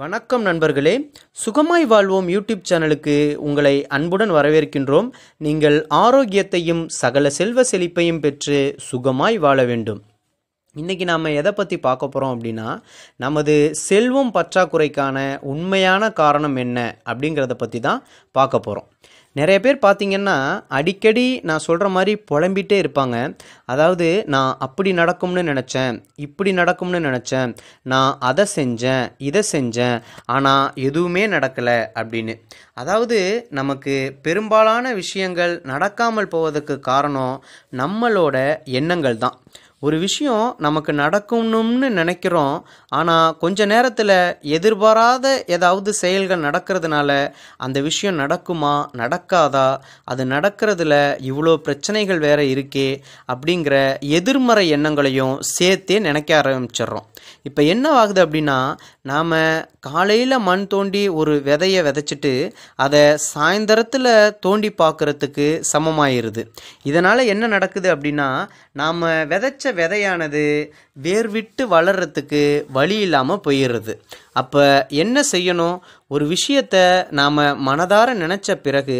வணக்கம் நண்பர்களே சுகமாய் வாழ்வோம் யூடியூப் சேனலுக்கு உங்களை அன்புடன் வரவேற்கின்றோம் நீங்கள் ஆரோக்கியத்தையும் சகல செல்வ செழிப்பையும் பெற்று சுகமாய் வாழ வேண்டும் இன்றைக்கி நாம் எதை பற்றி பார்க்க போகிறோம் அப்படின்னா நமது செல்வம் பற்றாக்குறைக்கான உண்மையான காரணம் என்ன அப்படிங்கிறத பற்றி தான் பார்க்க போகிறோம் நிறைய பேர் பார்த்திங்கன்னா அடிக்கடி நான் சொல்கிற மாதிரி புலம்பிகிட்டே இருப்பாங்க அதாவது நான் அப்படி நடக்கும்னு நினச்சேன் இப்படி நடக்கும்னு நினச்சேன் நான் அதை செஞ்சேன் இதை செஞ்சேன் ஆனால் எதுவுமே நடக்கலை அப்படின்னு அதாவது நமக்கு பெரும்பாலான விஷயங்கள் நடக்காமல் போவதற்கு காரணம் நம்மளோட எண்ணங்கள் தான் ஒரு விஷயம் நமக்கு நடக்கணும்னு நினைக்கிறோம் ஆனால் கொஞ்ச நேரத்தில் எதிர்பாராத ஏதாவது செயல்கள் நடக்கிறதுனால அந்த விஷயம் நடக்குமா நடக்காதா அது நடக்கிறதுல இவ்வளோ பிரச்சனைகள் வேற இருக்கே அப்படிங்கிற எதிர்மறை எண்ணங்களையும் சேர்த்தே நினைக்க ஆரம்பிச்சிடுறோம் இப்போ என்ன ஆகுது அப்படின்னா நாம் காலையில் மண் தோண்டி ஒரு விதையை விதைச்சிட்டு அதை சாயந்தரத்தில் தோண்டி பார்க்குறதுக்கு சமமாயிருது இதனால் என்ன நடக்குது அப்படின்னா நாம் விதைச்ச விதையானது வேர்விட்டு வளர்கிறதுக்கு வழி இல்லாமல் போயிடுறது அப்போ என்ன செய்யணும் ஒரு விஷயத்தை நாம் மனதார நினச்ச பிறகு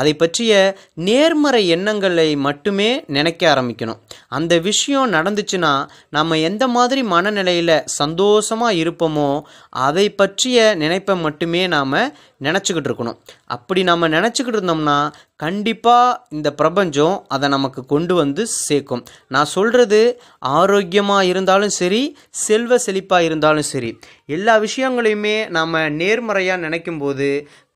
அதை பற்றிய நேர்மறை எண்ணங்களை மட்டுமே நினைக்க ஆரம்பிக்கணும் அந்த விஷயம் நடந்துச்சுன்னா நம்ம எந்த மாதிரி மனநிலையில் சந்தோஷமாக இருப்போமோ அதை பற்றிய நினைப்பை மட்டுமே நாம் நினச்சிக்கிட்டு இருக்கணும் அப்படி நம்ம நினச்சிக்கிட்டு இருந்தோம்னா கண்டிப்பாக இந்த பிரபஞ்சம் அதை நமக்கு கொண்டு வந்து சேர்க்கும் நான் சொல்கிறது ஆரோக்கியமாக இருந்தாலும் சரி செல்வ செழிப்பாக இருந்தாலும் சரி எல்லா விஷயம் விஷயங்களையுமே நாம் நேர்மறையாக நினைக்கும் போது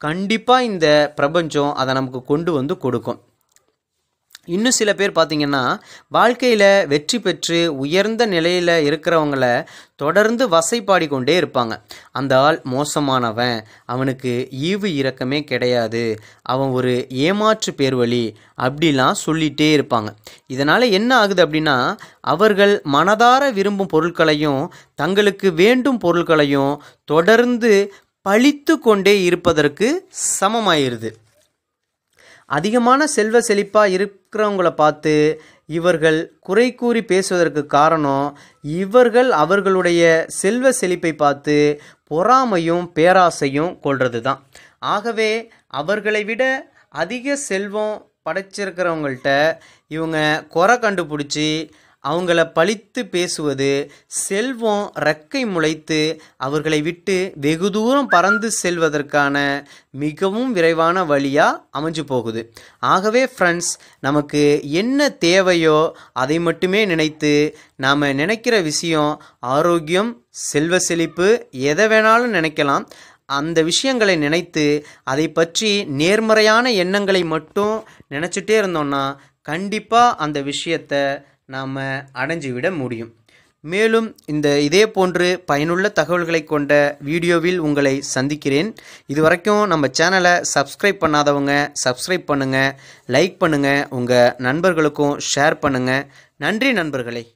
கண்டிப்பாக இந்த பிரபஞ்சம் அதை நமக்கு கொண்டு வந்து கொடுக்கும் இன்னும் சில பேர் பார்த்திங்கன்னா வாழ்க்கையில் வெற்றி பெற்று உயர்ந்த நிலையில் இருக்கிறவங்கள தொடர்ந்து வசைப்பாடி கொண்டே இருப்பாங்க அந்த ஆள் மோசமானவன் அவனுக்கு ஈவு இறக்கமே கிடையாது அவன் ஒரு ஏமாற்று பேர்வழி அப்படிலாம் சொல்லிகிட்டே இருப்பாங்க இதனால் என்ன ஆகுது அப்படின்னா அவர்கள் மனதார விரும்பும் பொருட்களையும் தங்களுக்கு வேண்டும் பொருட்களையும் தொடர்ந்து பழித்து கொண்டே இருப்பதற்கு சமமாயிருது அதிகமான செல்வ செழிப்பாக இருக்கிறவங்கள பார்த்து இவர்கள் குறை கூறி பேசுவதற்கு காரணம் இவர்கள் அவர்களுடைய செல்வ செழிப்பை பார்த்து பொறாமையும் பேராசையும் கொள்வது தான் ஆகவே அவர்களை விட அதிக செல்வம் படைச்சிருக்கிறவங்கள்ட்ட இவங்க குறை கண்டுபிடிச்சி அவங்கள பழித்து பேசுவது செல்வம் ரெக்கை முளைத்து அவர்களை விட்டு வெகு தூரம் பறந்து செல்வதற்கான மிகவும் விரைவான வழியாக அமைஞ்சு போகுது ஆகவே ஃப்ரெண்ட்ஸ் நமக்கு என்ன தேவையோ அதை மட்டுமே நினைத்து நாம் நினைக்கிற விஷயம் ஆரோக்கியம் செல்வ செழிப்பு எதை வேணாலும் நினைக்கலாம் அந்த விஷயங்களை நினைத்து அதை பற்றி நேர்மறையான எண்ணங்களை மட்டும் நினச்சிட்டே இருந்தோன்னா கண்டிப்பாக அந்த விஷயத்தை நாம் அடைஞ்சு விட முடியும் மேலும் இந்த இதே போன்று பயனுள்ள தகவல்களை கொண்ட வீடியோவில் உங்களை சந்திக்கிறேன் இது வரைக்கும் நம்ம சேனலை சப்ஸ்கிரைப் பண்ணாதவங்க சப்ஸ்கிரைப் பண்ணுங்கள் லைக் பண்ணுங்கள் உங்கள் நண்பர்களுக்கும் ஷேர் பண்ணுங்கள் நன்றி நண்பர்களே